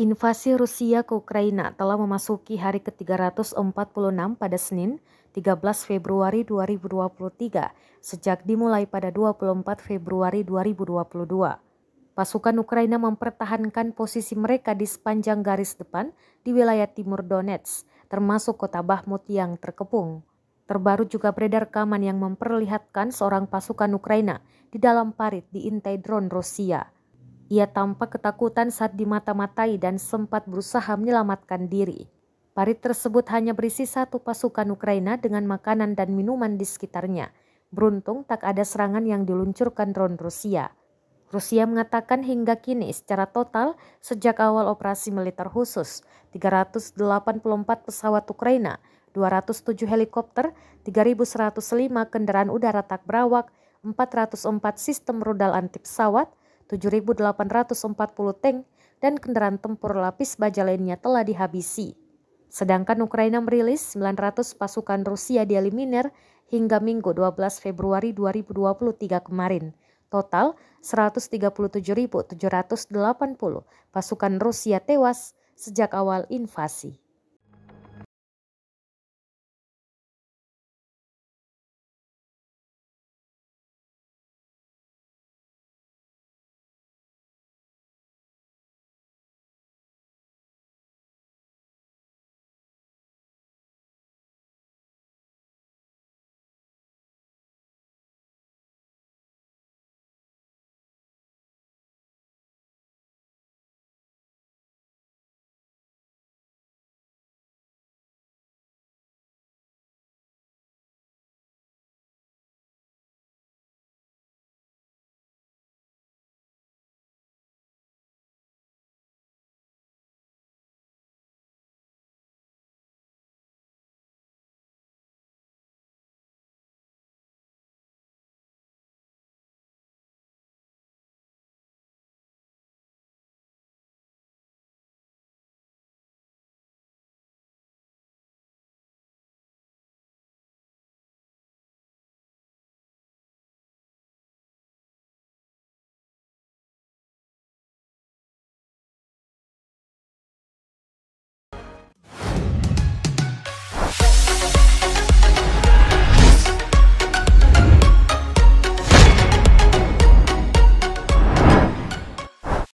Invasi Rusia ke Ukraina telah memasuki hari ke-346 pada Senin, 13 Februari 2023, sejak dimulai pada 24 Februari 2022. Pasukan Ukraina mempertahankan posisi mereka di sepanjang garis depan di wilayah timur Donetsk, termasuk kota Bahmut yang terkepung. Terbaru juga beredar rekaman yang memperlihatkan seorang pasukan Ukraina di dalam parit di intai drone Rusia. Ia tampak ketakutan saat dimata-matai dan sempat berusaha menyelamatkan diri. Parit tersebut hanya berisi satu pasukan Ukraina dengan makanan dan minuman di sekitarnya. Beruntung tak ada serangan yang diluncurkan drone Rusia. Rusia mengatakan hingga kini secara total sejak awal operasi militer khusus, 384 pesawat Ukraina, 207 helikopter, 3.105 kendaraan udara tak berawak, 404 sistem rudal anti pesawat, 7.840 tank dan kendaraan tempur lapis baja lainnya telah dihabisi. Sedangkan Ukraina merilis 900 pasukan Rusia dieliminir hingga Minggu 12 Februari 2023 kemarin. Total 137.780 pasukan Rusia tewas sejak awal invasi.